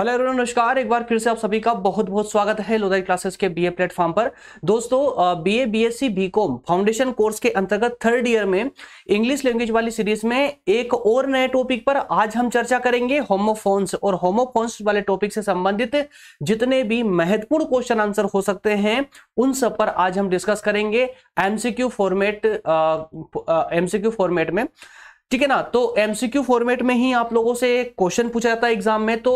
hello everyone नमस्कार एक बार फिर से आप सभी का बहुत बहुत स्वागत है लोदाई क्लासेस के बीए प्लेटफॉर्म पर दोस्तों BA BSc BCom foundation course के अंतर्गत थर्ड ईयर में इंग्लिश लैंग्वेज वाली सीरीज में एक और नए टॉपिक पर आज हम चर्चा करेंगे होमोफोन्स और होमोफोन्स वाले टॉपिक से संबंधित जितने भी महत्वपूर्ण क्वेश्चन आंसर हो सकते हैं उन सब पर आज हम डिस्कस करेंगे एमसीक्यू फॉर्मेट एमसीक्यू फॉर्मेट में ठीक है ना तो एमसीक्यू फॉर्मेट में ही आप लोगों से क्वेश्चन पूछा जाता है एग्जाम में तो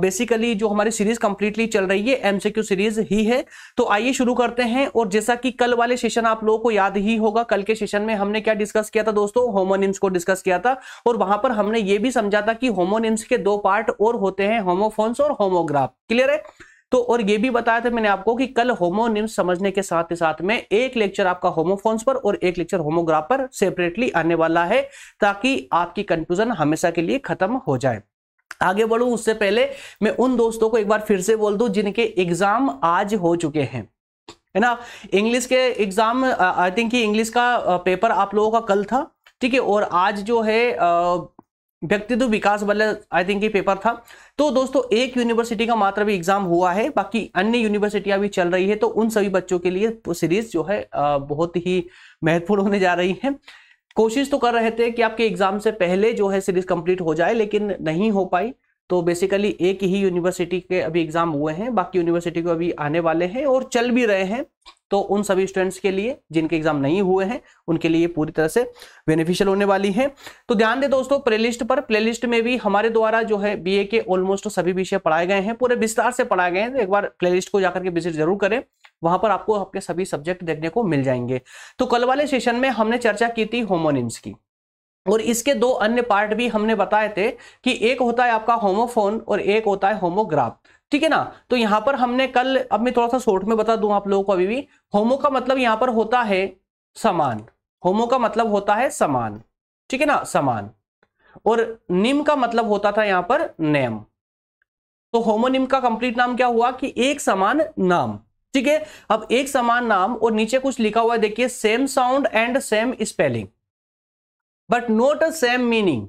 बेसिकली जो हमारी सीरीज कंप्लीटली चल रही है एमसीक्यू सीरीज ही है तो आइए शुरू करते हैं और जैसा कि कल वाले सेशन आप लोगों को याद ही होगा कल के सेशन में हमने क्या डिस्कस किया था दोस्तों होमोनिम्स को डिस्कस किया था और वहां पर हमने ये भी समझा था कि होमोनिम्स के दो पार्ट और होते हैं होमोफोन्स और होमोग्राफ क्लियर है तो और ये भी बताया था मैंने आपको कि कल होमोनिम समझने के साथ ही साथ में एक लेक्चर आपका होमोफोन्स पर और एक लेक्चर होमोग्राफ पर सेपरेटली आने वाला है ताकि आपकी कंफ्यूजन हमेशा के लिए खत्म हो जाए आगे बढ़ू उससे पहले मैं उन दोस्तों को एक बार फिर से बोल दू जिनके एग्जाम आज हो चुके हैं है ना इंग्लिश के एग्जाम आई थिंक इंग्लिश का पेपर आप लोगों का कल था ठीक है और आज जो है व्यक्तित्व तो विकास वाले आई थिंक ये पेपर था तो दोस्तों एक यूनिवर्सिटी का मात्र भी एग्जाम हुआ है बाकी अन्य यूनिवर्सिटियां भी चल रही है तो उन सभी बच्चों के लिए सीरीज जो है बहुत ही महत्वपूर्ण होने जा रही है कोशिश तो कर रहे थे कि आपके एग्जाम से पहले जो है सीरीज कंप्लीट हो जाए लेकिन नहीं हो पाई तो बेसिकली एक ही यूनिवर्सिटी के अभी एग्जाम हुए हैं बाकी यूनिवर्सिटी को अभी आने वाले हैं और चल भी रहे हैं तो उन सभी स्टूडेंट्स के लिए जिनके एग्जाम नहीं हुए हैं उनके लिए पूरी तरह से बेनिफिशियल होने वाली है तो ध्यान दे दोस्तों प्लेलिस्ट पर प्लेलिस्ट में भी हमारे द्वारा जो है बीए के ऑलमोस्ट सभी विषय पढ़ाए गए हैं पूरे विस्तार से पढ़ाए गए हैं एक बार प्लेलिस्ट को जाकर के विजिट जरूर करें वहां पर आपको आपके सभी सब्जेक्ट देखने को मिल जाएंगे तो कल वाले सेशन में हमने चर्चा की थी होमोनिम्स की और इसके दो अन्य पार्ट भी हमने बताए थे कि एक होता है आपका होमोफोन और एक होता है होमोग्राफ ठीक है ना तो यहां पर हमने कल अब मैं थोड़ा सा शोर्ट में बता दूं आप लोगों को अभी भी होमो का मतलब यहां पर होता है समान होमो का मतलब होता है समान ठीक है ना समान और निम का मतलब होता था यहां पर नेम तो होमोनिम का कंप्लीट नाम क्या हुआ कि एक समान नाम ठीक है अब एक समान नाम और नीचे कुछ लिखा हुआ है देखिए same sound and same spelling but not same meaning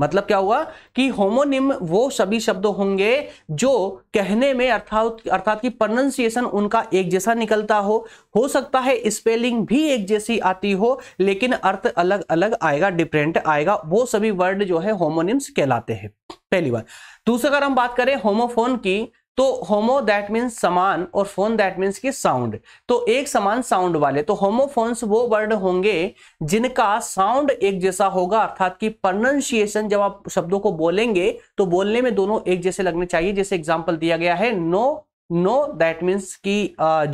मतलब क्या हुआ कि होमोनिम वो सभी शब्द होंगे जो कहने में अर्थात अर्थात की प्रोनाउंसिएशन उनका एक जैसा निकलता हो हो सकता है स्पेलिंग भी एक जैसी आती हो लेकिन अर्थ अलग अलग आएगा डिफरेंट आएगा वो सभी वर्ड जो है होमोनिम्स कहलाते हैं पहली बार दूसरा अगर हम बात करें होमोफोन की तो होमो दैट मीन्स समान और फोन दैट मीन्स की साउंड तो एक समान साउंड वाले तो होमोफोन्स वो वर्ड होंगे जिनका साउंड एक जैसा होगा अर्थात कि प्रोनाउंसिएशन जब आप शब्दों को बोलेंगे तो बोलने में दोनों एक जैसे लगने चाहिए जैसे एग्जाम्पल दिया गया है नो नो दैट मीन्स की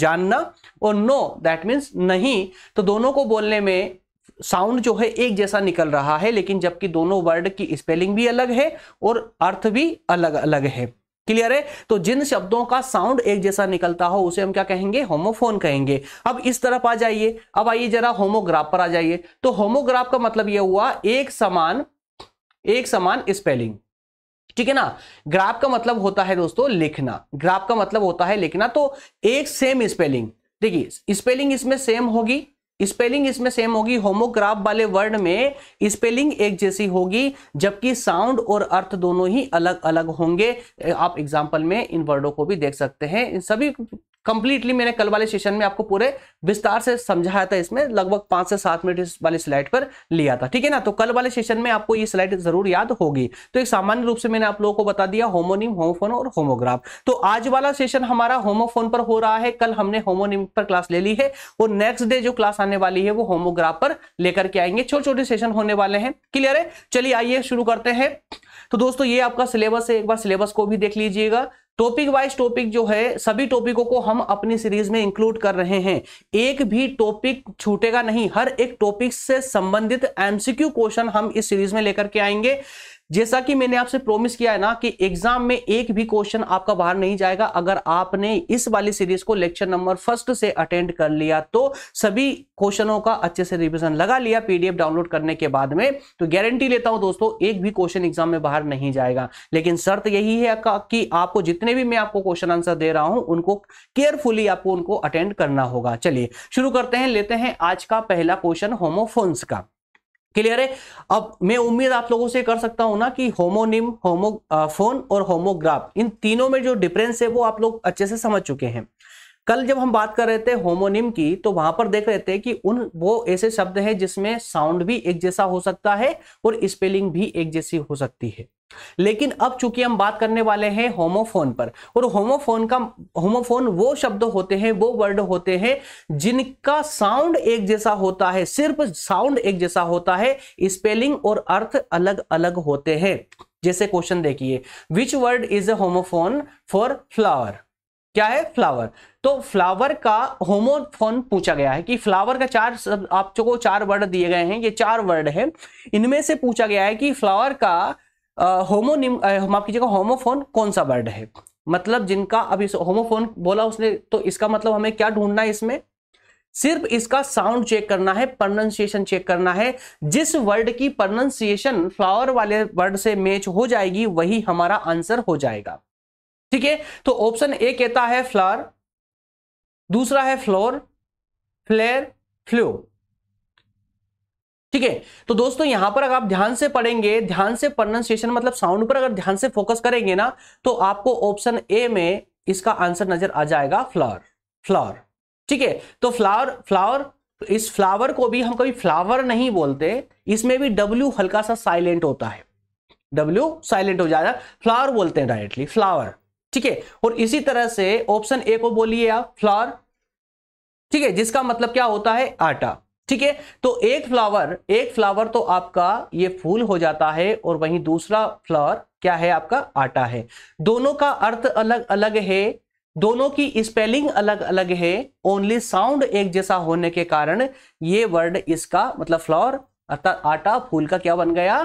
जानना और नो दैट मीन्स नहीं तो दोनों को बोलने में साउंड जो है एक जैसा निकल रहा है लेकिन जबकि दोनों वर्ड की स्पेलिंग भी अलग है और अर्थ भी अलग अलग है क्लियर है तो जिन शब्दों का साउंड एक जैसा निकलता हो उसे हम क्या कहेंगे होमोफोन कहेंगे अब इस तरफ आ जाइए अब आइए जरा होमोग्राफ पर आ जाइए तो होमोग्राफ का मतलब यह हुआ एक समान एक समान स्पेलिंग ठीक है ना ग्राफ का मतलब होता है दोस्तों लिखना ग्राफ का मतलब होता है लिखना तो एक सेम स्पेलिंग देखिए स्पेलिंग इसमें सेम होगी स्पेलिंग इसमें सेम होगी होमोग्राफ वाले वर्ड में स्पेलिंग एक जैसी होगी जबकि साउंड और अर्थ दोनों ही अलग अलग होंगे आप एग्जाम्पल में इन वर्डों को भी देख सकते हैं इन सभी कंप्लीटली मैंने कल वाले सेशन में आपको पूरे विस्तार से समझाया था इसमें लगभग पांच से सात मिनट इस वाली स्लाइड पर लिया था ठीक है ना तो कल वाले सेशन में आपको ये स्लाइड जरूर याद होगी तो एक सामान्य रूप से मैंने आप लोगों को बता दिया होमोनिम होमोफोन और होमोग्राफ तो आज वाला सेशन हमारा होमोफोन पर हो रहा है कल हमने होमोनिम पर क्लास ले ली है और नेक्स्ट डे जो क्लास आने वाली है वो होमोग्राफ पर लेकर के आएंगे छोटे छोटे सेशन होने वाले हैं क्लियर है चलिए आइए शुरू करते हैं तो दोस्तों ये आपका सिलेबस है एक बार सिलेबस को भी देख लीजिएगा टॉपिक वाइज टॉपिक जो है सभी टॉपिकों को हम अपनी सीरीज में इंक्लूड कर रहे हैं एक भी टॉपिक छूटेगा नहीं हर एक टॉपिक से संबंधित एमसीक्यू क्वेश्चन हम इस सीरीज में लेकर के आएंगे जैसा कि मैंने आपसे प्रॉमिस किया है ना कि एग्जाम में एक भी क्वेश्चन आपका बाहर नहीं जाएगा अगर आपने इस वाली सीरीज को लेक्चर नंबर फर्स्ट से अटेंड कर लिया तो सभी क्वेश्चनों का अच्छे से रिविजन लगा लिया पीडीएफ डाउनलोड करने के बाद में तो गारंटी लेता हूं दोस्तों एक भी क्वेश्चन एग्जाम में बाहर नहीं जाएगा लेकिन शर्त यही है कि आपको जितने भी मैं आपको क्वेश्चन आंसर दे रहा हूं उनको केयरफुली आपको उनको अटेंड करना होगा चलिए शुरू करते हैं लेते हैं आज का पहला क्वेश्चन होमोफोन्स का क्लियर है अब मैं उम्मीद आप लोगों से कर सकता हूं ना कि होमोनिम होमोफोन uh, और होमोग्राफ इन तीनों में जो डिफरेंस है वो आप लोग अच्छे से समझ चुके हैं कल जब हम बात कर रहे थे होमोनिम की तो वहां पर देख रहे थे कि उन वो ऐसे शब्द हैं जिसमें साउंड भी एक जैसा हो सकता है और स्पेलिंग भी एक जैसी हो सकती है लेकिन अब चूंकि हम बात करने वाले हैं होमोफोन पर और होमोफोन का होमोफोन वो शब्द होते हैं वो वर्ड होते हैं जिनका साउंड एक जैसा होता है सिर्फ साउंड एक जैसा होता है स्पेलिंग और अर्थ अलग अलग होते हैं जैसे क्वेश्चन देखिए which word is a homophone for flower क्या है फ्लावर तो फ्लावर का होमोफोन पूछा गया है कि फ्लावर का चार आप को चार वर्ड दिए गए हैं ये चार वर्ड है इनमें से पूछा गया है कि फ्लावर का होमोनिम माफ कीजिएगा होमोफोन कौन सा वर्ड है मतलब जिनका अभी होमोफोन बोला उसने तो इसका मतलब हमें क्या ढूंढना है इसमें सिर्फ इसका साउंड चेक करना है प्रोनाउंसिएशन चेक करना है जिस वर्ड की प्रोनाउंसिएशन फ्लावर वाले वर्ड से मैच हो जाएगी वही हमारा आंसर हो जाएगा ठीक है तो ऑप्शन ए कहता है फ्लार दूसरा है फ्लोर फ्लेयर फ्लो ठीक है तो दोस्तों यहां पर अगर आप ध्यान से पढ़ेंगे ध्यान से प्रोनाउंसिएशन मतलब साउंड पर अगर ध्यान से फोकस करेंगे ना तो आपको ऑप्शन ए में इसका आंसर नजर आ जाएगा फ्लावर फ्लावर ठीक है तो फ्लावर फ्लावर इस फ्लावर को भी हम कभी फ्लावर नहीं बोलते इसमें भी डब्ल्यू हल्का सा साइलेंट होता है डब्ल्यू साइलेंट हो जाएगा फ्लावर बोलते हैं डायरेक्टली फ्लावर ठीक है और इसी तरह से ऑप्शन ए को बोलिए आप फ्लावर ठीक है जिसका मतलब क्या होता है आटा ठीक है तो एक फ्लावर एक फ्लावर तो आपका ये फूल हो जाता है और वहीं दूसरा फ्लावर क्या है आपका आटा है दोनों का अर्थ अलग अलग है दोनों की स्पेलिंग अलग अलग है ओनली साउंड एक जैसा होने के कारण ये वर्ड इसका मतलब फ्लावर अर्थात आटा फूल का क्या बन गया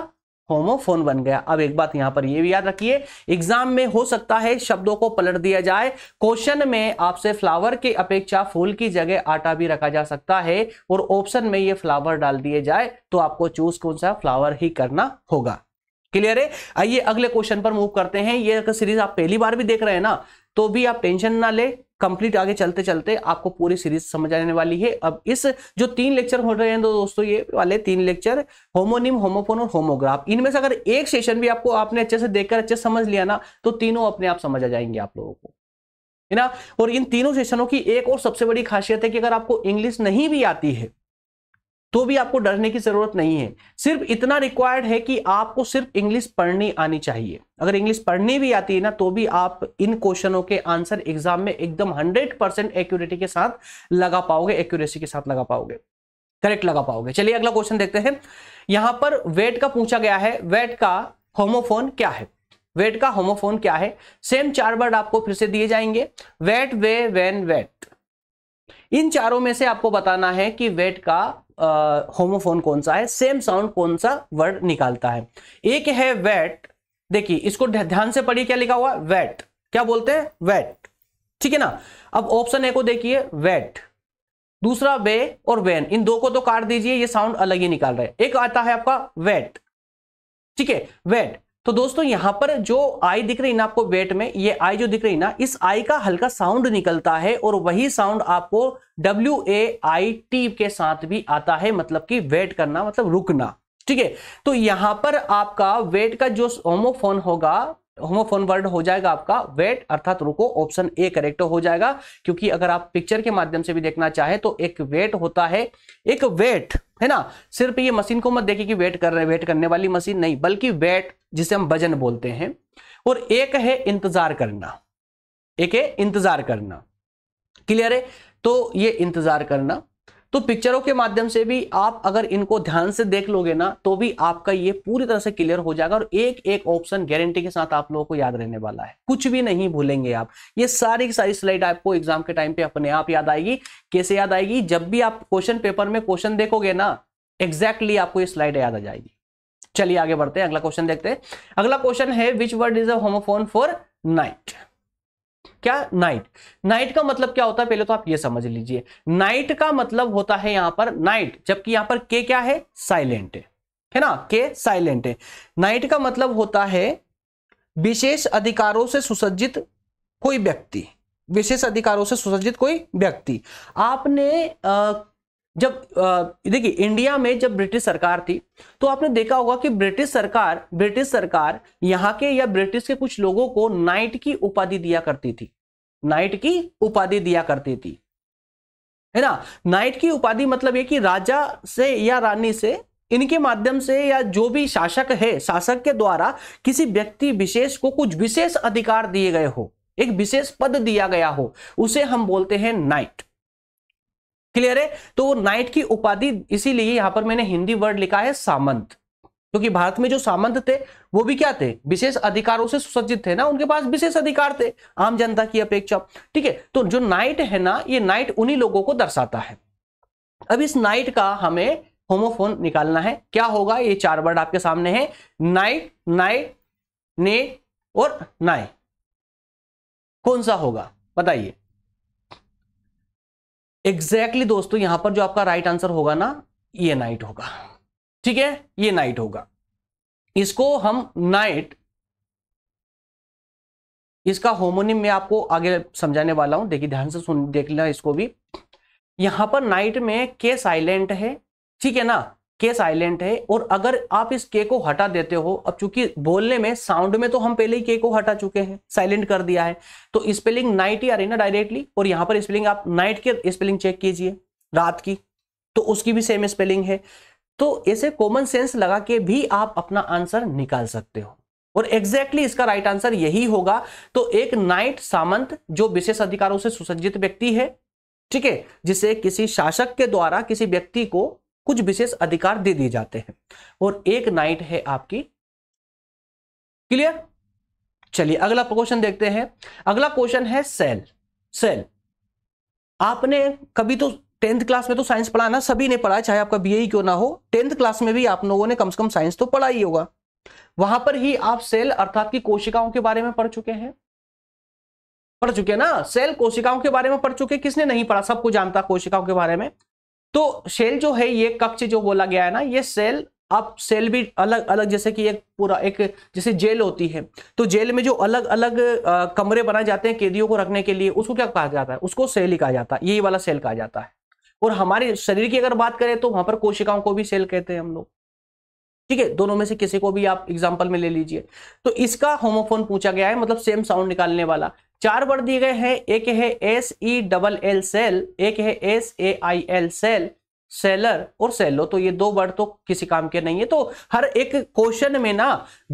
होमोफोन बन गया अब एक बात यहां पर यह भी याद रखिए एग्जाम में हो सकता है शब्दों को पलट दिया जाए क्वेश्चन में आपसे फ्लावर की अपेक्षा फूल की जगह आटा भी रखा जा सकता है और ऑप्शन में ये फ्लावर डाल दिए जाए तो आपको चूज कौन सा फ्लावर ही करना होगा क्लियर है आइए अगले क्वेश्चन पर मूव करते हैं ये सीरीज आप पहली बार भी देख रहे हैं ना तो भी आप टेंशन ना ले कंप्लीट आगे चलते चलते आपको पूरी सीरीज समझ आने वाली है अब इस जो तीन लेक्चर हो रहे हैं तो दोस्तों ये वाले तीन लेक्चर होमोनिम होमोफोन और होमोग्राफ इनमें से अगर एक सेशन भी आपको आपने अच्छे से देखकर अच्छे समझ लिया ना तो तीनों अपने आप समझ आ जाएंगे आप लोगों को है ना और इन तीनों सेशनों की एक और सबसे बड़ी खासियत है कि अगर आपको इंग्लिश नहीं भी आती है तो भी आपको डरने की जरूरत नहीं है सिर्फ इतना रिक्वायर्ड है कि आपको सिर्फ इंग्लिश पढ़नी आनी चाहिए अगर इंग्लिश पढ़नी भी आती है ना तो भी आप इन क्वेश्चनों के आंसर एग्जाम में एकदम 100 परसेंट एक्यूरेटी के साथ लगा पाओगे एक्यूरेसी के साथ लगा पाओगे करेक्ट लगा पाओगे चलिए अगला क्वेश्चन देखते हैं यहां पर वेट का पूछा गया है वेट का होमोफोन क्या है वेट का होमोफोन क्या है सेम चार वर्ड आपको फिर से दिए जाएंगे वेट वे वेन वेट इन चारों में से आपको बताना है कि वेट का होमोफोन कौन सा है सेम साउंड कौन सा वर्ड निकालता है एक है वेट देखिए इसको ध्यान से पढ़िए क्या लिखा हुआ वेट क्या बोलते हैं वेट ठीक है ना अब ऑप्शन ए को देखिए वेट दूसरा वे और वेन इन दो को तो काट दीजिए ये साउंड अलग ही निकाल रहे हैं एक आता है आपका वेट ठीक है वेट तो दोस्तों यहां पर जो आई दिख रही ना आपको वेट में ये आई जो दिख रही ना इस आई का हल्का साउंड निकलता है और वही साउंड आपको डब्ल्यू ए आई टी के साथ भी आता है मतलब कि वेट करना मतलब रुकना ठीक है तो यहां पर आपका वेट का जो होमोफोन होगा होमोफोन वर्ड हो जाएगा आपका वेट अर्थात रुको ऑप्शन ए करेक्ट हो जाएगा क्योंकि अगर आप पिक्चर के माध्यम से भी देखना चाहे तो एक वेट होता है एक वेट है ना सिर्फ ये मशीन को मत देखिए कि वेट कर रहे वेट करने वाली मशीन नहीं बल्कि वेट जिसे हम वजन बोलते हैं और एक है इंतजार करना एक है इंतजार करना क्लियर है तो ये इंतजार करना तो पिक्चरों के माध्यम से भी आप अगर इनको ध्यान से देख लोगे ना तो भी आपका ये पूरी तरह से क्लियर हो जाएगा और एक एक ऑप्शन गारंटी के साथ आप लोगों को याद रहने वाला है कुछ भी नहीं भूलेंगे आप ये सारी की सारी स्लाइड आपको एग्जाम के टाइम पे अपने आप याद आएगी कैसे याद आएगी जब भी आप क्वेश्चन पेपर में क्वेश्चन देखोगे ना एग्जैक्टली आपको ये स्लाइड याद आ जाएगी चलिए आगे बढ़ते हैं अगला क्वेश्चन देखते हैं अगला क्वेश्चन है which word is a homophone for knight क्या नाइट नाइट का मतलब क्या होता है पहले तो आप ये समझ लीजिए नाइट का मतलब होता है यहां पर नाइट जबकि यहां पर के क्या है साइलेंट है है ना के साइलेंट है नाइट का मतलब होता है विशेष अधिकारों से सुसज्जित कोई व्यक्ति विशेष अधिकारों से सुसज्जित कोई व्यक्ति आपने आ, जब देखिए इंडिया में जब ब्रिटिश सरकार थी तो आपने देखा होगा कि ब्रिटिश सरकार ब्रिटिश सरकार यहाँ के या ब्रिटिश के कुछ लोगों को नाइट की उपाधि दिया करती थी नाइट की उपाधि दिया करती थी है ना नाइट की उपाधि मतलब ये कि राजा से या रानी से इनके माध्यम से या जो भी शासक है शासक के द्वारा किसी व्यक्ति विशेष को कुछ विशेष अधिकार दिए गए हो एक विशेष पद दिया गया हो उसे हम बोलते हैं नाइट क्लियर है तो वो नाइट की उपाधि इसीलिए यहां पर मैंने हिंदी वर्ड लिखा है सामंत क्योंकि तो भारत में जो सामंत थे वो भी क्या थे विशेष अधिकारों से सुसज्जित थे ना उनके पास विशेष अधिकार थे आम जनता की अपेक्षा ठीक है तो जो नाइट है ना ये नाइट उन्हीं लोगों को दर्शाता है अब इस नाइट का हमें होमोफोन निकालना है क्या होगा ये चार वर्ड आपके सामने है नाइट नाइट ने और नाय कौन सा होगा बताइए एग्जैक्टली exactly दोस्तों यहां पर जो आपका राइट आंसर होगा ना ये नाइट होगा ठीक है ये नाइट होगा इसको हम नाइट इसका होमोनिम में आपको आगे समझाने वाला हूं देखिए ध्यान से सुन देख लेना इसको भी यहां पर नाइट में के साइलेंट है ठीक है ना के साइलेंट है और अगर आप इस के को हटा देते हो अब चूंकि बोलने में साउंड में तो हम पहले ही के को हटा चुके हैं साइलेंट कर दिया है तो स्पेलिंग नाइट ही आ रही ना डायरेक्टली और यहां पर स्पेलिंग आप नाइट की स्पेलिंग चेक कीजिए रात की तो उसकी भी सेम स्पेलिंग है तो ऐसे कॉमन सेंस लगा के भी आप अपना आंसर निकाल सकते हो और एग्जैक्टली exactly इसका राइट right आंसर यही होगा तो एक नाइट सामंत जो विशेष अधिकारों से सुसज्जित व्यक्ति है ठीक है जिसे किसी शासक के द्वारा किसी व्यक्ति को कुछ विशेष अधिकार दे दिए जाते हैं और एक नाइट है आपकी क्लियर चलिए अगला क्वेश्चन देखते हैं अगला क्वेश्चन है सेल सेल आपने कभी तो टेंथ क्लास में तो साइंस पढ़ा ना सभी ने पढ़ा चाहे आपका बीए ही e क्यों ना हो टेंथ क्लास में भी आप लोगों ने कम से कम साइंस तो पढ़ा ही होगा वहां पर ही आप सेल अर्थात की कोशिकाओं के बारे में पढ़ चुके हैं पढ़ चुके हैं ना सेल कोशिकाओं के बारे में पढ़ चुके किसने नहीं पढ़ा सबको जानता कोशिकाओं के बारे में तो सेल जो है ये कक्ष जो बोला गया है ना ये सेल अब सेल भी अलग अलग जैसे कि एक पूरा एक जैसे जेल होती है तो जेल में जो अलग अलग आ, कमरे बनाए जाते हैं कैदियों को रखने के लिए उसको क्या कहा जाता है उसको सेल ही कहा जाता है यही वाला सेल कहा जाता है और हमारे शरीर की अगर बात करें तो वहां पर कोशिकाओं को भी सेल कहते हैं हम लोग ठीक है दोनों में से किसी को भी आप एग्जाम्पल में ले लीजिए तो इसका होमोफोन पूछा गया है मतलब सेम साउंड निकालने वाला चार वर्ड दिए गए हैं एक है S E double L sell एक है S A I L sail sailor और सेलो तो ये दो वर्ड तो किसी काम के नहीं है तो हर एक क्वेश्चन में ना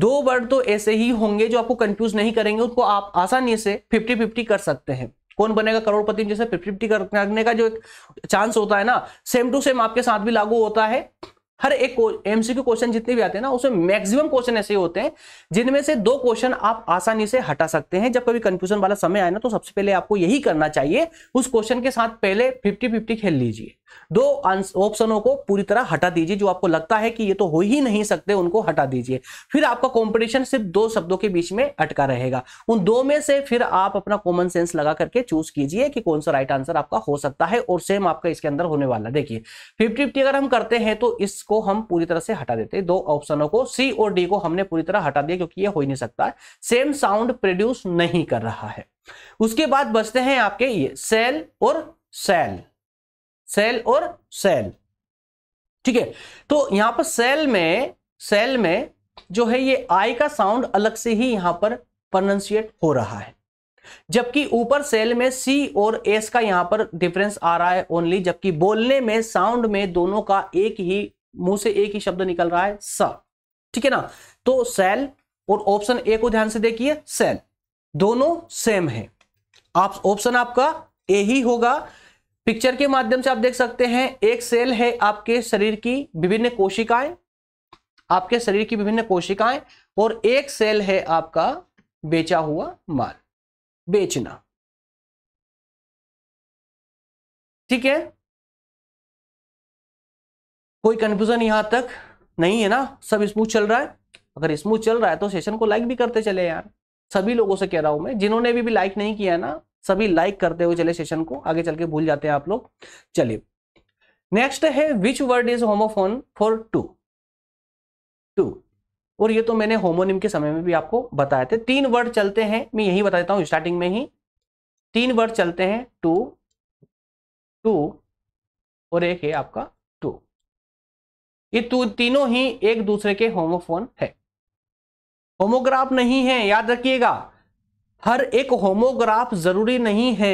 दो वर्ड तो ऐसे ही होंगे जो आपको कंफ्यूज नहीं करेंगे उसको आप आसानी से फिफ्टी फिफ्टी कर सकते हैं कौन बनेगा करोड़पति जैसे फिफ्टी फिफ्टी करने का जो एक चांस होता है ना सेम टू सेम आपके साथ भी लागू होता है हर एक एमसीक्यू क्वेश्चन जितने भी आते हैं ना उसमें मैक्सिमम क्वेश्चन ऐसे होते हैं जिनमें से दो क्वेश्चन आप आसानी से हटा सकते हैं जब कभी कंफ्यूजन वाला समय आए ना तो सबसे पहले आपको यही करना चाहिए उस क्वेश्चन के साथ पहले फिफ्टी फिफ्टी खेल लीजिए दो ऑप्शनों को पूरी तरह हटा दीजिए जो आपको लगता है कि ये तो हो ही नहीं सकते उनको हटा दीजिए फिर आपका कंपटीशन सिर्फ दो शब्दों के बीच में अटका रहेगा उन दो में से फिर आप अपना कॉमन सेंस लगा करके चूज कीजिए कि कौन सा राइट आंसर आपका हो सकता है और सेम आपका इसके अंदर होने वाला देखिए फिफ्टी फिफ्टी अगर हम करते हैं तो इसको हम पूरी तरह से हटा देते दो ऑप्शनों को सी और डी को हमने पूरी तरह हटा दिया क्योंकि ये हो ही नहीं सकता सेम साउंड प्रोड्यूस नहीं कर रहा है उसके बाद बचते हैं आपके ये सेल और सेल सेल और सेल ठीक है तो यहां पर सेल में सेल में जो है ये आई का साउंड अलग से ही यहां पर प्रनंसिएट हो रहा है जबकि ऊपर सेल में सी और एस का यहां पर डिफरेंस आ रहा है ओनली जबकि बोलने में साउंड में दोनों का एक ही मुंह से एक ही शब्द निकल रहा है स ठीक है ना तो सेल और ऑप्शन ए को ध्यान से देखिए सेल दोनों सेम है आप ऑप्शन आपका ए ही होगा पिक्चर के माध्यम से आप देख सकते हैं एक सेल है आपके शरीर की विभिन्न कोशिकाएं आपके शरीर की विभिन्न कोशिकाएं और एक सेल है आपका बेचा हुआ माल बेचना ठीक है कोई कंफ्यूजन यहां तक नहीं है ना सब स्मूथ चल रहा है अगर स्मूथ चल रहा है तो सेशन को लाइक भी करते चले यार सभी लोगों से कह रहा हूं मैं जिन्होंने भी, भी लाइक नहीं किया ना सभी लाइक करते हुए चले सेशन को आगे चल के भूल जाते हैं आप लोग चलिए नेक्स्ट है which word is homophone for two to और ये तो मैंने होमोनिम के समय में भी आपको बताए थे तीन वर्ड चलते हैं मैं यही बता देता हूं स्टार्टिंग में ही तीन वर्ड चलते हैं टू टू और एक है आपका टू ये टू तो तीनों ही एक दूसरे के होमोफोन है होमोग्राफ नहीं है याद रखिएगा हर एक होमोग्राफ जरूरी नहीं है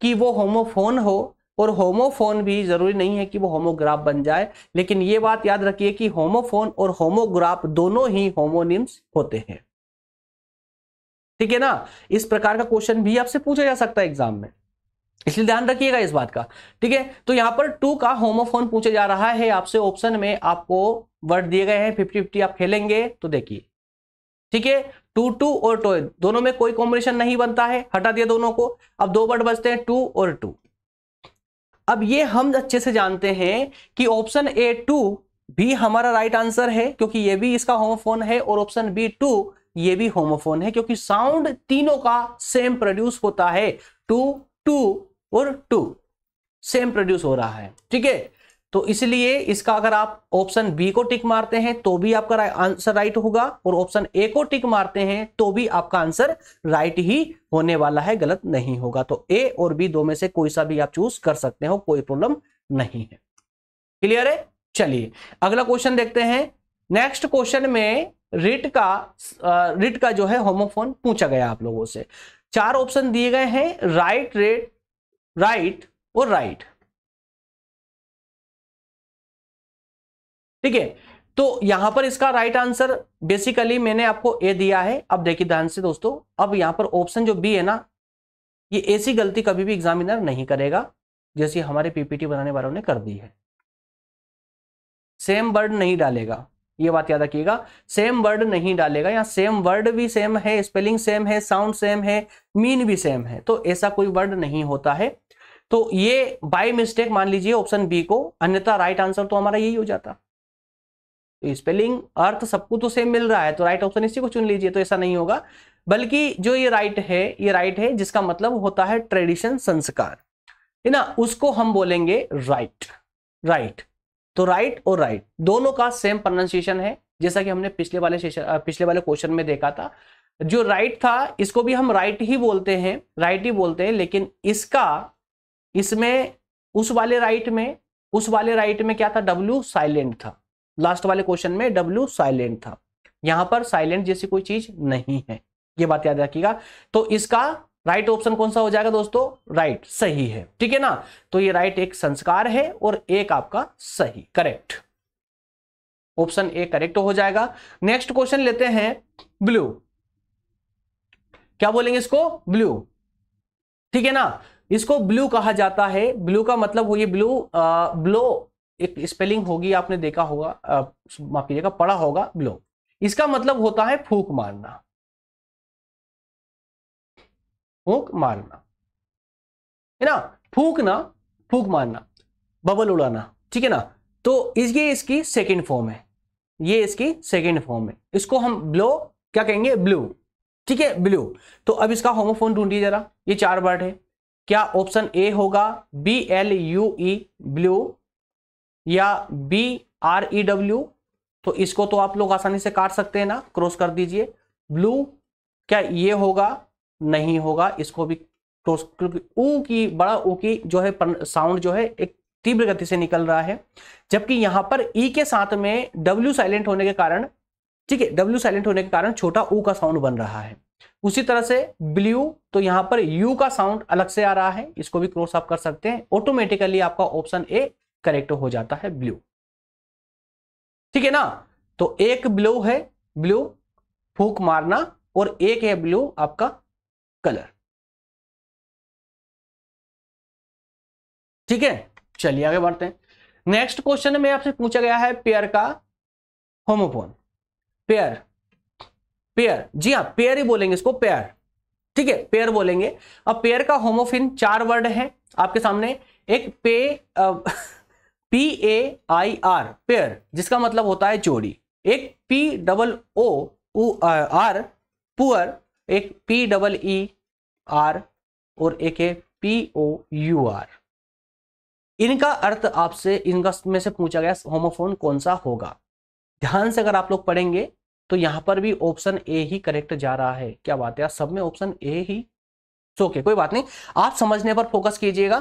कि वो होमोफोन हो और होमोफोन भी जरूरी नहीं है कि वो होमोग्राफ बन जाए लेकिन ये बात याद रखिए कि होमोफोन और होमोग्राफ दोनों ही होमोनिम्स होते हैं ठीक है ना इस प्रकार का क्वेश्चन भी आपसे पूछा जा सकता है एग्जाम में इसलिए ध्यान रखिएगा इस बात का ठीक है तो यहां पर टू का होमोफोन पूछा जा रहा है आपसे ऑप्शन में आपको वर्ड दिए गए हैं फिफ्टी फिफ्टी आप खेलेंगे तो देखिए ठीक है टू टू और टू दोनों में कोई कॉम्बिनेशन नहीं बनता है हटा दिया दोनों को अब दो वर्ड बचते हैं टू और टू अब ये हम अच्छे से जानते हैं कि ऑप्शन ए टू भी हमारा राइट आंसर है क्योंकि ये भी इसका होमोफोन है और ऑप्शन बी टू ये भी होमोफोन है क्योंकि साउंड तीनों का सेम प्रोड्यूस होता है टू टू और टू सेम प्रोड्यूस हो रहा है ठीक है तो इसलिए इसका अगर आप ऑप्शन बी को टिक मारते हैं तो भी आपका आंसर राइट होगा और ऑप्शन ए को टिक मारते हैं तो भी आपका आंसर राइट ही होने वाला है गलत नहीं होगा तो ए और बी दो में से कोई सा भी आप चूज कर सकते हो कोई प्रॉब्लम नहीं है क्लियर है चलिए अगला क्वेश्चन देखते हैं नेक्स्ट क्वेश्चन में रिट का रिट का जो है होमोफोन पूछा गया आप लोगों से चार ऑप्शन दिए गए हैं राइट रेट राइट और राइट ठीक है तो यहां पर इसका राइट आंसर बेसिकली मैंने आपको ए दिया है अब देखिए ध्यान से दोस्तों अब यहां पर ऑप्शन जो बी है ना ये ऐसी गलती कभी भी एग्जामिनर नहीं करेगा जैसी हमारे पीपीटी बनाने वालों ने कर दी है सेम वर्ड नहीं डालेगा ये बात याद रखिएगा सेम वर्ड नहीं डालेगा यहाँ सेम वर्ड भी सेम है स्पेलिंग सेम है साउंड सेम है मीन भी सेम है तो ऐसा कोई वर्ड नहीं होता है तो ये बाय मिस्टेक मान लीजिए ऑप्शन बी को अन्यथा राइट आंसर तो हमारा यही हो जाता तो स्पेलिंग अर्थ सबको तो सेम मिल रहा है तो राइट ऑप्शन इसी को चुन लीजिए तो ऐसा नहीं होगा बल्कि जो ये राइट है ये राइट है जिसका मतलब होता है ट्रेडिशन संस्कार है ना उसको हम बोलेंगे राइट राइट तो राइट और राइट दोनों का सेम प्रोनाउंसिएशन है जैसा कि हमने पिछले वाले सेशन पिछले वाले क्वेश्चन में देखा था जो राइट था इसको भी हम राइट ही बोलते हैं राइट ही बोलते हैं लेकिन इसका इसमें उस वाले राइट में उस वाले राइट में क्या था डब्ल्यू साइलेंट था लास्ट वाले क्वेश्चन में डब्ल्यू साइलेंट था यहां पर साइलेंट जैसी कोई चीज नहीं है ये बात याद रखिएगा तो इसका राइट ऑप्शन कौन सा हो जाएगा दोस्तों राइट सही है ठीक है ना तो ये राइट एक संस्कार है और एक आपका सही करेक्ट ऑप्शन ए करेक्ट हो जाएगा नेक्स्ट क्वेश्चन लेते हैं ब्लू क्या बोलेंगे इसको ब्लू ठीक है ना इसको ब्लू कहा जाता है ब्लू का मतलब हो ये ब्लू ब्लो एक स्पेलिंग होगी आपने देखा होगा माफ कीजिएगा पढ़ा होगा ब्लो इसका मतलब होता है फूक मारना फूक मारना है ना फूकना फूक मारना बबल उड़ाना ठीक है ना तो इस ये इसकी सेकेंड फॉर्म है ये इसकी सेकेंड फॉर्म है इसको हम ब्लो क्या कहेंगे ब्लू ठीक है ब्लू तो अब इसका होमोफोन ढूंढिए जरा ये चार वर्ड है क्या ऑप्शन ए होगा B L U E blue या बी आर ई डब्ल्यू तो इसको तो आप लोग आसानी से काट सकते हैं ना क्रॉस कर दीजिए ब्लू क्या ये होगा नहीं होगा इसको भी क्रॉस क्योंकि ऊ की बड़ा ऊ की जो है साउंड जो है एक तीव्र गति से निकल रहा है जबकि यहां पर ई e के साथ में डब्ल्यू साइलेंट होने के कारण ठीक है डब्ल्यू साइलेंट होने के कारण छोटा ऊ का साउंड बन रहा है उसी तरह से ब्लू तो यहां पर यू का साउंड अलग से आ रहा है इसको भी क्रॉस आप कर सकते हैं ऑटोमेटिकली आपका ऑप्शन ए करेक्ट हो जाता है ब्लू ठीक है ना तो एक ब्लू है ब्लू फूक मारना और एक है ब्लू आपका कलर ठीक है चलिए आगे बढ़ते हैं नेक्स्ट क्वेश्चन में आपसे पूछा गया है पेयर का होमोफोन पेयर पेयर जी हाँ पेयर ही बोलेंगे इसको पेयर ठीक है पेयर बोलेंगे अब पेयर का होमोफिन चार वर्ड है आपके सामने एक पे आ, P A I R pair जिसका मतलब होता है जोड़ी एक P double O R poor एक पी डबल ई आर और एक है पी ओ यू आर इनका अर्थ आपसे इनका में से पूछा गया होमोफोन कौन सा होगा ध्यान से अगर आप लोग पढ़ेंगे तो यहां पर भी ऑप्शन ए ही करेक्ट जा रहा है क्या बात है सब में ऑप्शन ए ही ओके कोई बात नहीं आप समझने पर फोकस कीजिएगा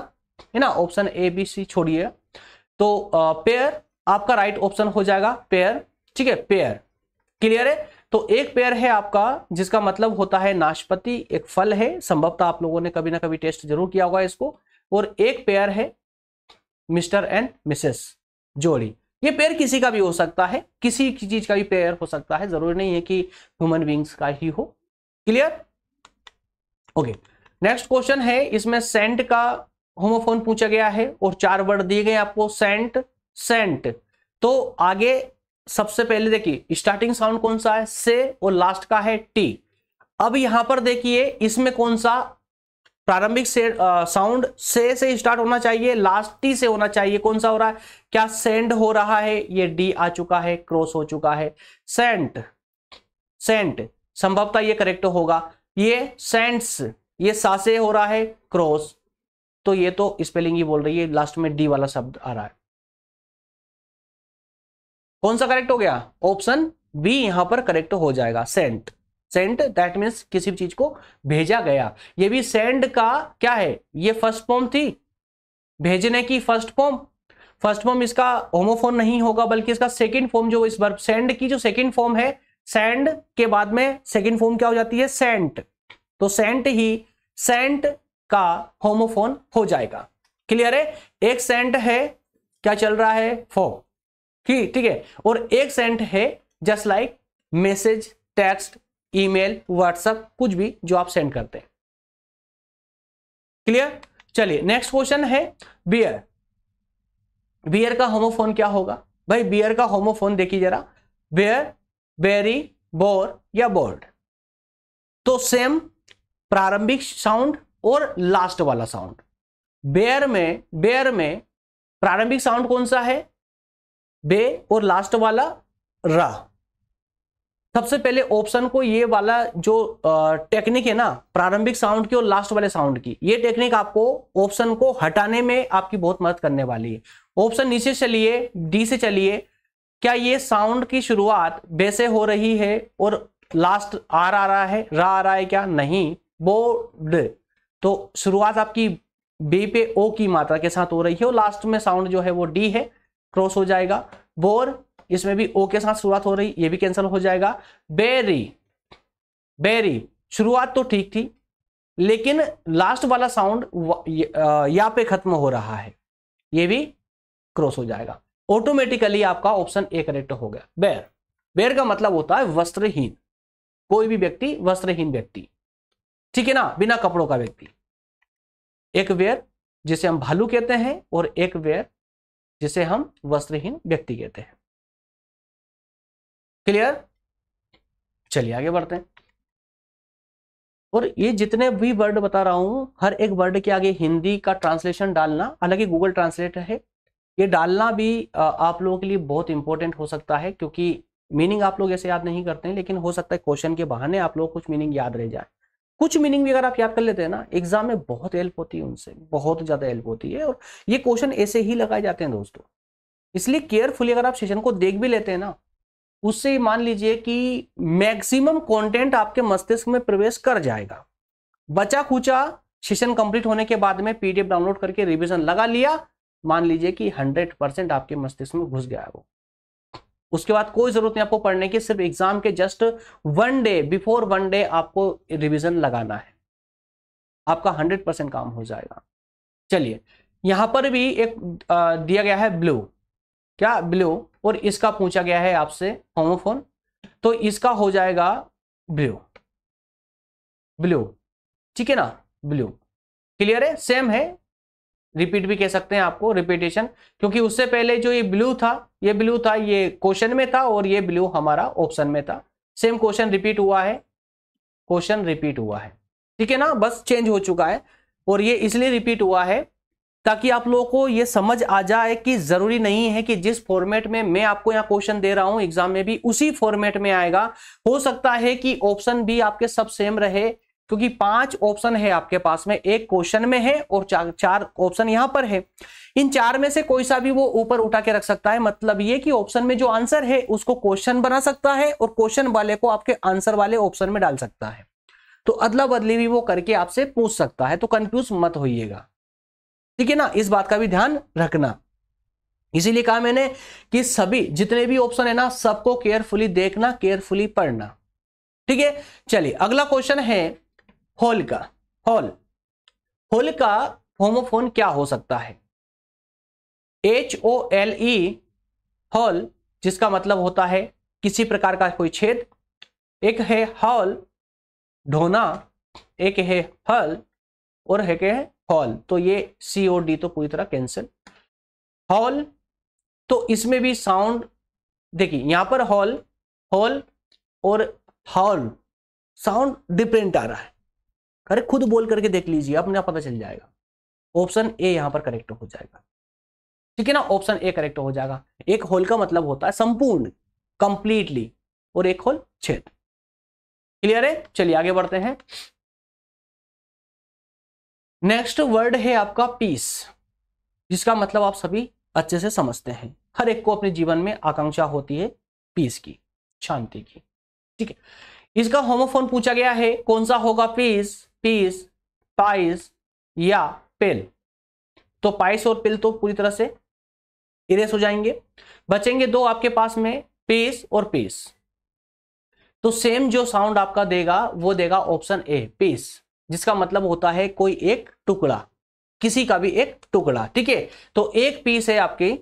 है ना ऑप्शन ए बी सी छोड़िएगा तो पेयर आपका राइट ऑप्शन हो जाएगा पेयर ठीक है पेयर क्लियर है तो एक पेयर है आपका जिसका मतलब होता है नाशपति एक फल है संभवतः आप लोगों ने कभी ना कभी टेस्ट जरूर किया होगा इसको और एक पेयर है मिस्टर एंड मिसेस जोड़ी ये पेयर किसी का भी हो सकता है किसी चीज का भी पेयर हो सकता है जरूरी नहीं है कि ह्यूमन बींग्स का ही हो क्लियर ओके नेक्स्ट क्वेश्चन है इसमें सेंट का होमोफोन पूछा गया है और चार वर्ड दिए गए आपको सेंट सेंट तो आगे सबसे पहले देखिए स्टार्टिंग साउंड कौन सा है से और लास्ट का है टी अब यहां पर देखिए इसमें कौन सा प्रारंभिक से साउंड से से स्टार्ट होना चाहिए लास्ट टी से होना चाहिए कौन सा हो रहा है क्या सेंड हो रहा है ये डी आ चुका है क्रॉस हो चुका है सेंट सेंट संभवतः ये करेक्ट होगा ये सेंट्स ये सासे हो रहा है क्रॉस तो ये तो स्पेलिंग ही बोल रही है लास्ट में डी वाला शब्द आ रहा है कौन सा करेक्ट हो गया ऑप्शन बी यहां पर करेक्ट हो जाएगा सेंट सेंट दैट मीन्स किसी भी चीज को भेजा गया ये भी सेंड का क्या है ये फर्स्ट फॉर्म थी भेजने की फर्स्ट फॉर्म फर्स्ट फॉर्म इसका होमोफोन नहीं होगा बल्कि इसका सेकंड फॉर्म जो इस वर्ब सेंड की जो सेकंड फॉर्म है सेंड के बाद में सेकंड फॉर्म क्या हो जाती है सेंट तो सेंट ही सेंट का होमोफोन हो जाएगा क्लियर है एक सेंट है क्या चल रहा है फो ठीक ठीक है और एक सेंट है just like message text email WhatsApp कुछ भी जो आप सेंड करते हैं क्लियर चलिए नेक्स्ट क्वेश्चन है बियर बियर का होमोफोन क्या होगा भाई बियर का होमोफोन देखिए जरा बियर बेरी बोर या बोर्ड तो सेम प्रारंभिक साउंड और लास्ट वाला साउंड बेयर में बेयर में प्रारंभिक साउंड कौन सा है बे और लास्ट वाला र सबसे पहले ऑप्शन को ये वाला जो टेक्निक है ना प्रारंभिक साउंड की और लास्ट वाले साउंड की ये टेक्निक आपको ऑप्शन को हटाने में आपकी बहुत मदद करने वाली है ऑप्शन नीचे चलिए डी से चलिए क्या ये साउंड की शुरुआत बे से हो रही है और लास्ट आर आ रहा है रा आ रहा है क्या नहीं बोड तो शुरुआत आपकी बी पे ओ की मात्रा के साथ हो रही है और लास्ट में साउंड जो है वो डी है क्रॉस हो जाएगा बोर इसमें भी ओ के साथ शुरुआत हो रही ये भी कैंसिल हो जाएगा बेरी बेरी शुरुआत तो ठीक थी लेकिन लास्ट वाला साउंड या पे खत्म हो रहा है ये भी क्रॉस हो जाएगा ऑटोमेटिकली आपका ऑप्शन ए करेक्ट हो गया बेर बेर का मतलब होता है वस्त्रहीन कोई भी व्यक्ति वस्त्रहीन व्यक्ति ठीक है ना बिना कपड़ों का व्यक्ति एक व्यय जिसे हम भालू कहते हैं और एक वेयर जिसे हम वस्त्रहीन व्यक्ति कहते हैं क्लियर चलिए आगे बढ़ते हैं और ये जितने भी वर्ड बता रहा हूं हर एक वर्ड के आगे हिंदी का ट्रांसलेशन डालना हालांकि गूगल ट्रांसलेटर है ये डालना भी आप लोगों के लिए बहुत इंपॉर्टेंट हो सकता है क्योंकि मीनिंग आप लोग ऐसे याद नहीं करते हैं लेकिन हो सकता है क्वेश्चन के बहाने आप लोग कुछ मीनिंग याद रह जाए कुछ मीनिंग भी अगर आप याद कर लेते हैं ना एग्जाम में बहुत हेल्प होती है उनसे बहुत ज़्यादा हेल्प होती है और ये क्वेश्चन ऐसे ही लगाए जाते हैं दोस्तों इसलिए केयरफुली अगर आप सेशन को देख भी लेते हैं ना उससे मान लीजिए कि मैक्सिमम कंटेंट आपके मस्तिष्क में प्रवेश कर जाएगा बचा खुचा सेशन कंप्लीट होने के बाद में पीडीएफ डाउनलोड करके रिविजन लगा लिया मान लीजिए कि हंड्रेड परसेंट आपके मस्तिष्क में घुस गया वो उसके बाद कोई जरूरत नहीं आपको पढ़ने की सिर्फ एग्जाम के just one day before one day आपको रिविजन लगाना है आपका हंड्रेड परसेंट काम हो जाएगा चलिए यहां पर भी एक दिया गया है ब्लू क्या ब्लू और इसका पूछा गया है आपसे होमोफोन तो इसका हो जाएगा ब्लू ब्लू ठीक है ना ब्लू क्लियर है सेम है रिपीट भी कह सकते हैं आपको रिपीटेशन क्योंकि उससे पहले जो ये ब्लू था ये ब्लू था ये क्वेश्चन में था और ये ब्लू हमारा ऑप्शन में था सेम क्वेश्चन रिपीट हुआ है क्वेश्चन रिपीट हुआ है ठीक है ना बस चेंज हो चुका है और ये इसलिए रिपीट हुआ है ताकि आप लोगों को ये समझ आ जाए कि जरूरी नहीं है कि जिस फॉर्मेट में मैं आपको यहाँ क्वेश्चन दे रहा हूं एग्जाम में भी उसी फॉर्मेट में आएगा हो सकता है कि ऑप्शन भी आपके सब सेम रहे क्योंकि पांच ऑप्शन है आपके पास में एक क्वेश्चन में है और चार चार ऑप्शन यहां पर है इन चार में से कोई सा भी वो ऊपर उठा के रख सकता है मतलब ये कि ऑप्शन में जो आंसर है उसको क्वेश्चन बना सकता है और क्वेश्चन वाले को आपके आंसर वाले ऑप्शन में डाल सकता है तो अदला बदली भी वो करके आपसे पूछ सकता है तो कंफ्यूज मत होइएगा ठीक है ना इस बात का भी ध्यान रखना इसीलिए कहा मैंने कि सभी जितने भी ऑप्शन है ना सबको केयरफुली देखना केयरफुली पढ़ना ठीक है चलिए अगला क्वेश्चन है का होल का होमोफोन क्या हो सकता है H O L E hole जिसका मतलब होता है किसी प्रकार का कोई छेद एक है हॉल ढोना एक है हल और है के हॉल तो ये सी ओ डी तो पूरी तरह कैंसिल हॉल तो इसमें भी साउंड देखिए यहां पर हॉल हॉल और हॉल साउंड डिफरेंट आ रहा है अरे खुद बोल करके देख लीजिए अपने आप पता चल जाएगा ऑप्शन ए यहाँ पर करेक्ट हो जाएगा ठीक है ना ऑप्शन ए करेक्ट हो जाएगा एक होल का मतलब होता है संपूर्ण कंप्लीटली और एक होल छेद क्लियर है चलिए आगे बढ़ते हैं नेक्स्ट वर्ड है आपका पीस जिसका मतलब आप सभी अच्छे से समझते हैं हर एक को अपने जीवन में आकांक्षा होती है पीस की शांति की ठीक है इसका होमोफोन पूछा गया है कौन सा होगा पीस पीस पाइस या पेल तो पाइस और पेल तो पूरी तरह से इरेस हो जाएंगे बचेंगे दो आपके पास में पीस और पीस तो सेम जो साउंड आपका देगा वो देगा ऑप्शन ए पीस जिसका मतलब होता है कोई एक टुकड़ा किसी का भी एक टुकड़ा ठीक है तो एक पीस है आपकी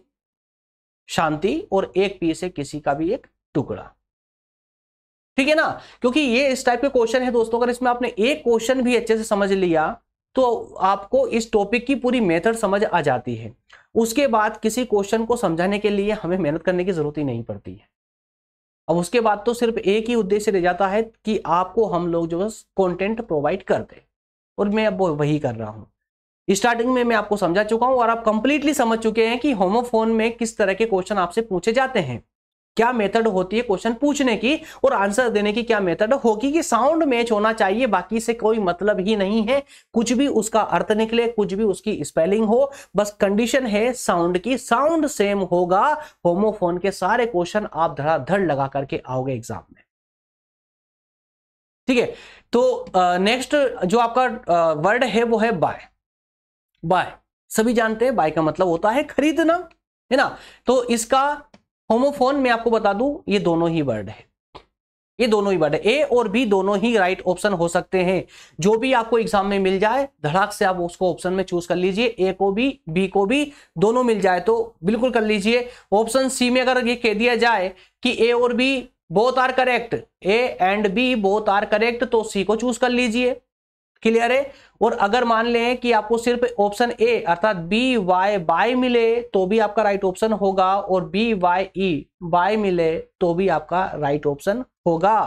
शांति और एक पीस है किसी का भी एक टुकड़ा ठीक है ना क्योंकि ये इस टाइप के क्वेश्चन है दोस्तों अगर इसमें आपने एक क्वेश्चन भी अच्छे से समझ लिया तो आपको इस टॉपिक की पूरी मेथड समझ आ जाती है उसके बाद किसी क्वेश्चन को समझाने के लिए हमें मेहनत करने की जरूरत ही नहीं पड़ती है अब उसके बाद तो सिर्फ एक ही उद्देश्य रह जाता है कि आपको हम लोग जो है कॉन्टेंट प्रोवाइड कर दें और मैं अब वही कर रहा हूँ स्टार्टिंग में मैं आपको समझा चुका हूँ और आप कंप्लीटली समझ चुके हैं कि होमोफोन में किस तरह के क्वेश्चन आपसे पूछे जाते हैं क्या मेथड होती है क्वेश्चन पूछने की और आंसर देने की क्या मेथड होगी कि साउंड मैच होना चाहिए बाकी से कोई मतलब ही नहीं है कुछ भी उसका अर्थ निकले कुछ भी उसकी स्पेलिंग हो बस कंडीशन है साउंड की साउंड सेम होगा होमोफोन के सारे क्वेश्चन आप धड़ाधड़ लगा करके आओगे एग्जाम में ठीक है तो नेक्स्ट जो आपका वर्ड है वो है बाय बाय सभी जानते हैं बाय का मतलब होता है खरीदना है ना तो इसका होमोफोन में आपको बता दूं ये दोनों ही वर्ड है ये दोनों ही वर्ड है ए और बी दोनों ही राइट ऑप्शन हो सकते हैं जो भी आपको एग्जाम में मिल जाए धड़ाक से आप उसको ऑप्शन में चूज कर लीजिए ए को भी बी को भी दोनों मिल जाए तो बिल्कुल कर लीजिए ऑप्शन सी में अगर ये कह दिया जाए कि ए और B both are correct A and B both are correct तो सी को चूज कर लीजिए क्लियर है और अगर मान लें कि आपको सिर्फ ऑप्शन ए अर्थात बी वाई बाय मिले तो भी आपका राइट ऑप्शन होगा और बी वाई ई बाय मिले तो भी आपका राइट ऑप्शन होगा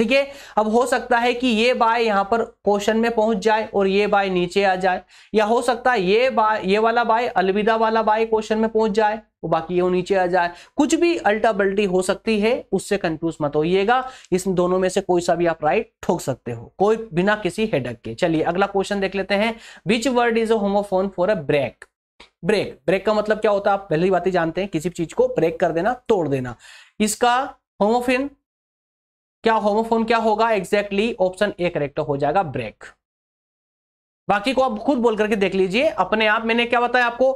ठीक है अब हो सकता है कि ये बाय यहां पर क्वेश्चन में पहुंच जाए और ये बाय नीचे आ जाए या हो सकता है ये बाय ये वाला बाय अलविदा वाला बाय क्वेश्चन में पहुंच जाए वो बाकी ये नीचे आ जाए कुछ भी अल्टा बल्टी हो सकती है उससे कंफ्यूज मत होइएगा इस दोनों में से कोई सा भी आप राइट ठोक सकते हो कोई बिना किसी हेडक के चलिए अगला क्वेश्चन देख लेते हैं which word is a homophone for a brake break break का मतलब क्या होता है आप पहली बात ही जानते हैं किसी चीज को ब्रेक कर देना तोड़ देना इसका होमोफिन क्या होमोफोन क्या होगा एग्जैक्टली ऑप्शन ए करेक्ट हो जाएगा ब्रेक बाकी को आप खुद बोल करके देख लीजिए अपने आप मैंने क्या बताया आपको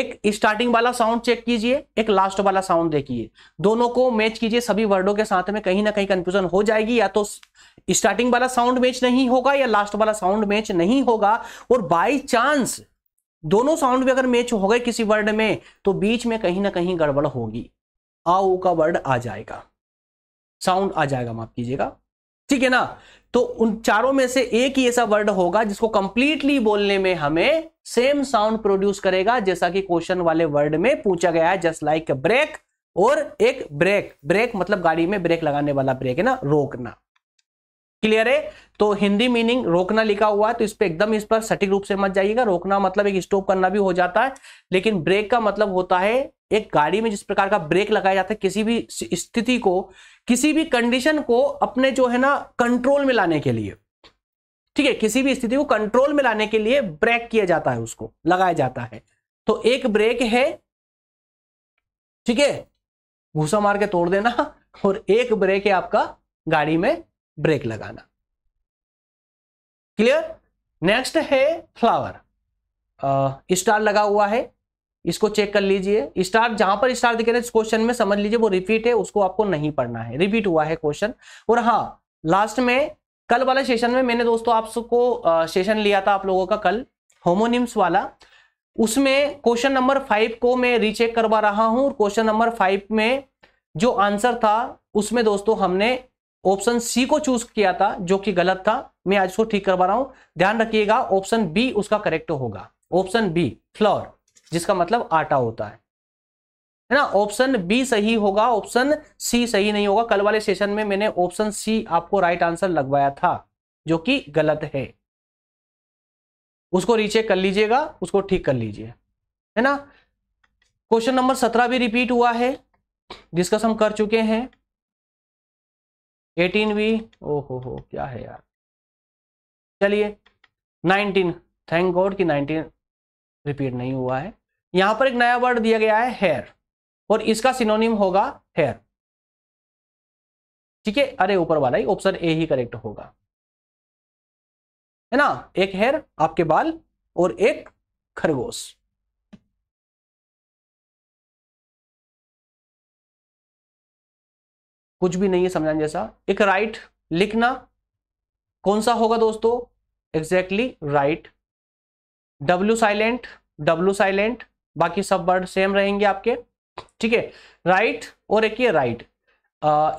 एक स्टार्टिंग वाला साउंड चेक कीजिए एक लास्ट वाला साउंड देखिए दोनों को मैच कीजिए सभी वर्डों के साथ में कहीं ना कहीं कंफ्यूजन हो जाएगी या तो स्टार्टिंग वाला साउंड मैच नहीं होगा या लास्ट वाला साउंड मैच नहीं होगा और बाई चांस दोनों साउंड भी अगर मैच हो गए किसी वर्ड में तो बीच में कहीं ना कहीं गड़बड़ होगी आओ का वर्ड आ जाएगा साउंड आ जाएगा माफ कीजिएगा ठीक है ना तो उन चारों में से एक ही ऐसा वर्ड होगा जिसको कंप्लीटली बोलने में हमें सेम साउंड प्रोड्यूस करेगा जैसा कि क्वेश्चन वाले वर्ड में पूछा गया है जस्ट लाइक ब्रेक और एक ब्रेक ब्रेक मतलब गाड़ी में ब्रेक लगाने वाला ब्रेक है ना रोकना क्लियर है तो हिंदी मीनिंग रोकना लिखा हुआ है तो इस पर एकदम इस पर सटीक रूप से मत जाइएगा रोकना मतलब एक स्टॉप करना भी हो जाता है लेकिन ब्रेक का मतलब होता है एक गाड़ी में जिस प्रकार का ब्रेक लगाया जाता है किसी भी स्थिति को किसी भी कंडीशन को अपने जो है ना कंट्रोल में लाने के लिए ठीक है किसी भी स्थिति को कंट्रोल में लाने के लिए ब्रेक किया जाता है उसको लगाया जाता है तो एक ब्रेक है ठीक है घूसा मार के तोड़ देना और एक ब्रेक है आपका गाड़ी में ब्रेक लगाना क्लियर नेक्स्ट है फ्लावर स्टार लगा हुआ है इसको चेक कर लीजिए स्टार जहां पर स्टार दिखे ना इस क्वेश्चन में समझ लीजिए वो रिपीट है उसको आपको नहीं पढ़ना है रिपीट हुआ है क्वेश्चन और हाँ लास्ट में कल वाले सेशन में मैंने दोस्तों आप सबको सेशन लिया था आप लोगों का कल होमोनिम्स वाला उसमें क्वेश्चन नंबर फाइव को मैं रीचेक करवा रहा हूं और क्वेश्चन नंबर फाइव में जो आंसर था उसमें दोस्तों हमने ऑप्शन सी को चूज किया था जो कि गलत था मैं आज उसको ठीक करवा रहा हूं ध्यान रखिएगा ऑप्शन बी उसका करेक्ट होगा ऑप्शन बी फ्लोर जिसका मतलब आटा होता है है ना ऑप्शन बी सही होगा ऑप्शन सी सही नहीं होगा कल वाले सेशन में मैंने ऑप्शन सी आपको राइट आंसर लगवाया था जो कि गलत है उसको रीचेक कर लीजिएगा उसको ठीक कर लीजिए है ना क्वेश्चन नंबर सत्रह भी रिपीट हुआ है डिस्कस हम कर चुके हैं एटीन भी ओहो हो क्या है यार चलिए नाइनटीन थैंक गॉड कि नाइनटीन रिपीट नहीं हुआ है यहां पर एक नया वर्ड दिया गया है हेयर और इसका सिनोनिम होगा हेयर ठीक है अरे ऊपर वाला ही ऑप्शन ए ही करेक्ट होगा है ना एक हेयर आपके बाल और एक खरगोश कुछ भी नहीं है समझाने जैसा एक राइट लिखना कौन सा होगा दोस्तों exactly right W silent W silent बाकी सब वर्ड सेम रहेंगे आपके ठीक है राइट और एक ये राइट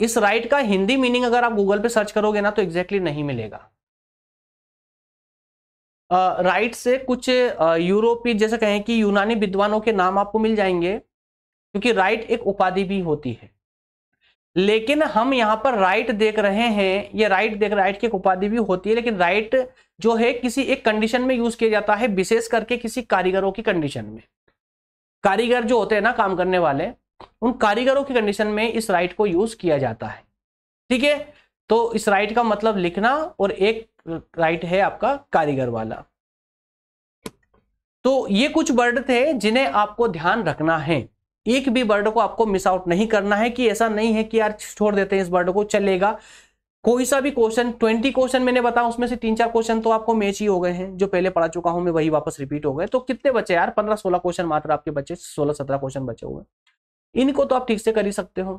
इस राइट का हिंदी मीनिंग अगर आप गूगल पे सर्च करोगे ना तो एग्जैक्टली exactly नहीं मिलेगा राइट से कुछ यूरोपीय जैसे कहें कि यूनानी विद्वानों के नाम आपको मिल जाएंगे क्योंकि राइट एक उपाधि भी होती है लेकिन हम यहां पर राइट देख रहे हैं ये राइट देख राइट की एक उपाधि भी होती है लेकिन राइट जो है किसी एक कंडीशन में यूज किया जाता है विशेष करके किसी कारीगरों की कंडीशन में कारीगर जो होते हैं ना काम करने वाले उन कारीगरों की कंडीशन में इस राइट को यूज किया जाता है ठीक है तो इस राइट का मतलब लिखना और एक राइट है आपका कारीगर वाला तो ये कुछ वर्ड थे जिन्हें आपको ध्यान रखना है एक भी वर्ड को आपको मिस आउट नहीं करना है कि ऐसा नहीं है कि यार छोड़ देते हैं इस वर्ड को चलेगा कोई सा भी क्वेश्चन ट्वेंटी क्वेश्चन मैंने बताया उसमें से तीन चार क्वेश्चन तो आपको मैच ही हो गए हैं जो पहले पढ़ा चुका हूं मैं वही वापस रिपीट हो गए तो कितने बचे यार पंद्रह सोलह क्वेश्चन मात्र आपके बच्चे सोलह सत्रह क्वेश्चन बचे हुए इनको तो आप ठीक से कर ही सकते हो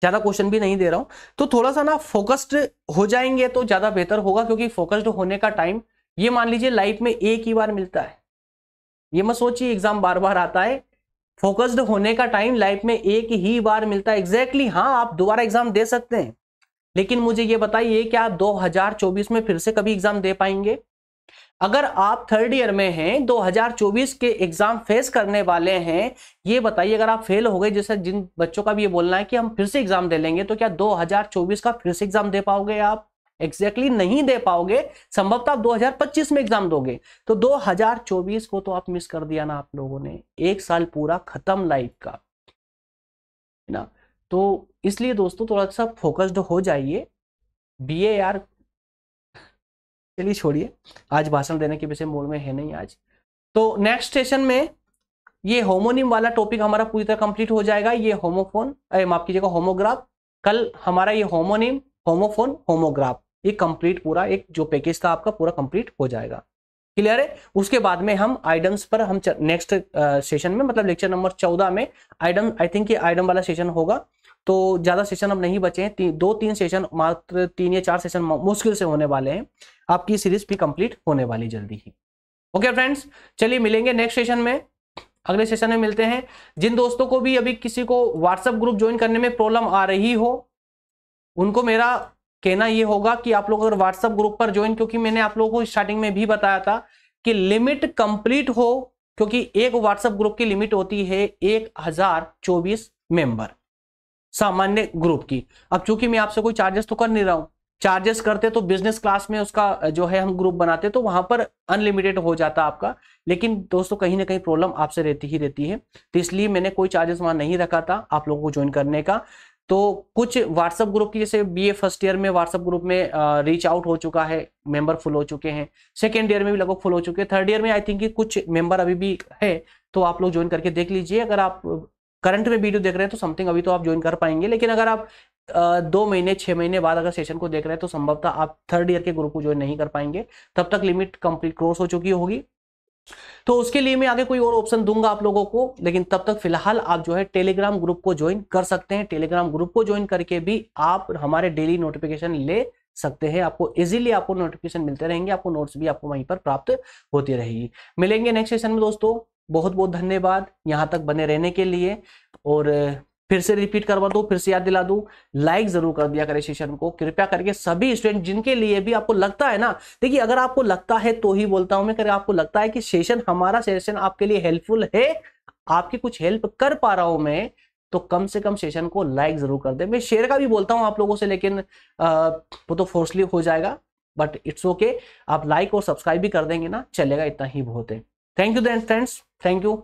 ज्यादा क्वेश्चन भी नहीं दे रहा हूं तो थोड़ा सा ना फोकस्ड हो जाएंगे तो ज्यादा बेहतर होगा क्योंकि फोकस्ड होने का टाइम ये मान लीजिए लाइफ में एक ही बार मिलता है ये मत सोचिए एग्जाम बार बार आता है फोकस्ड होने का टाइम लाइफ में एक ही बार मिलता है एग्जैक्टली exactly, हाँ आप दोबारा एग्जाम दे सकते हैं लेकिन मुझे ये बताइए कि आप 2024 में फिर से कभी एग्जाम दे पाएंगे अगर आप थर्ड ईयर में हैं 2024 के एग्जाम फेस करने वाले हैं ये बताइए अगर आप फेल हो गए जैसे जिन बच्चों का भी ये बोलना है कि हम फिर से एग्जाम दे लेंगे तो क्या 2024 का फिर से एग्जाम दे पाओगे आप एग्जैक्टली exactly नहीं दे पाओगे संभवतः आप 2025 में एग्जाम दोगे तो 2024 को तो आप मिस कर दिया ना आप लोगों ने एक साल पूरा खत्म लाइफ का ना तो इसलिए दोस्तों थोड़ा सा फोकस्ड हो जाइए बी ए आर चलिए छोड़िए आज भाषण देने के विषय मोड में है नहीं आज तो नेक्स्ट सेशन में ये होमोनिम वाला टॉपिक हमारा पूरी तरह कंप्लीट हो जाएगा ये होमोफोन माफ कीजिएगा होमोग्राफ कल हमारा ये होमोनिम होमोफोन होमोग्राफ ये कंप्लीट पूरा एक जो पैकेज था आपका पूरा कंप्लीट हो जाएगा क्लियर है उसके बाद में हम आइडम्स पर हम नेक्स्ट सेशन में मतलब लेक्चर नंबर चौदह में आइडम आई थिंक ये आइडम वाला सेशन होगा तो ज़्यादा सेशन अब नहीं बचे हैं ती, दो तीन सेशन मात्र तीन या चार सेशन मुश्किल से होने वाले हैं आपकी सीरीज भी कंप्लीट होने वाली जल्दी ही ओके फ्रेंड्स चलिए मिलेंगे नेक्स्ट सेशन में अगले सेशन में मिलते हैं जिन दोस्तों को भी अभी किसी को व्हाट्सएप ग्रुप ज्वाइन करने में प्रॉब्लम आ रही हो उनको मेरा कहना ये होगा कि आप लोग अगर व्हाट्सएप ग्रुप पर ज्वाइन क्योंकि मैंने आप लोगों को स्टार्टिंग में भी बताया था कि लिमिट कंप्लीट हो क्योंकि एक व्हाट्सएप ग्रुप की लिमिट होती है एक हजार चौबीस मेंबर सामान्य ग्रुप की अब चूंकि मैं आपसे कोई चार्जेस तो कर नहीं रहा हूं चार्जेस करते तो बिजनेस क्लास में उसका जो है हम ग्रुप बनाते तो वहां पर अनलिमिटेड हो जाता आपका लेकिन दोस्तों कहीं ना कहीं प्रॉब्लम आपसे रहती ही रहती है तो इसलिए मैंने कोई चार्जेस वहां नहीं रखा था आप लोगों को ज्वाइन करने का तो कुछ व्हाट्सअप ग्रुप की जैसे बीए फर्स्ट ईयर में व्हाट्सएप ग्रुप में रीच आउट हो चुका है मेंबर फुल हो चुके हैं सेकेंड ईयर में भी लगभग फुल हो चुके हैं थर्ड ईयर में आई थिंक कुछ मेंबर अभी भी है तो आप लोग ज्वाइन करके देख लीजिए अगर आप करंट में वीडियो देख रहे हैं तो समथिंग अभी तो आप ज्वाइन कर पाएंगे लेकिन अगर आप दो महीने छः महीने बाद अगर सेशन को देख रहे हैं तो संभवतः आप थर्ड ईयर के ग्रुप को ज्वाइन नहीं कर पाएंगे तब तक लिमिट कंप्लीट क्रॉस हो चुकी होगी तो उसके लिए मैं आगे कोई और ऑप्शन दूंगा आप लोगों को लेकिन तब तक फिलहाल आप जो है टेलीग्राम ग्रुप को ज्वाइन कर सकते हैं टेलीग्राम ग्रुप को ज्वाइन करके भी आप हमारे डेली नोटिफिकेशन ले सकते हैं आपको इजीली आपको नोटिफिकेशन मिलते रहेंगे आपको नोट्स भी आपको वहीं पर प्राप्त होती रहेगी मिलेंगे नेक्स्ट सेशन में दोस्तों बहुत बहुत धन्यवाद यहाँ तक बने रहने के लिए और फिर से रिपीट करवा दूँ फिर से याद दिला दूँ लाइक जरूर कर दिया करें सेशन को कृपया करके सभी स्टूडेंट जिनके लिए भी आपको लगता है ना देखिए अगर आपको लगता है तो ही बोलता हूँ मैं करें आपको लगता है कि सेशन हमारा सेशन आपके लिए हेल्पफुल है आपकी कुछ हेल्प कर पा रहा हूँ मैं तो कम से कम सेशन को लाइक जरूर कर दे मैं शेयर का भी बोलता हूँ आप लोगों से लेकिन वो तो फोर्सली हो जाएगा बट इट्स ओके आप लाइक और सब्सक्राइब भी कर देंगे ना चलेगा इतना ही बहुत है thank you then friends thank you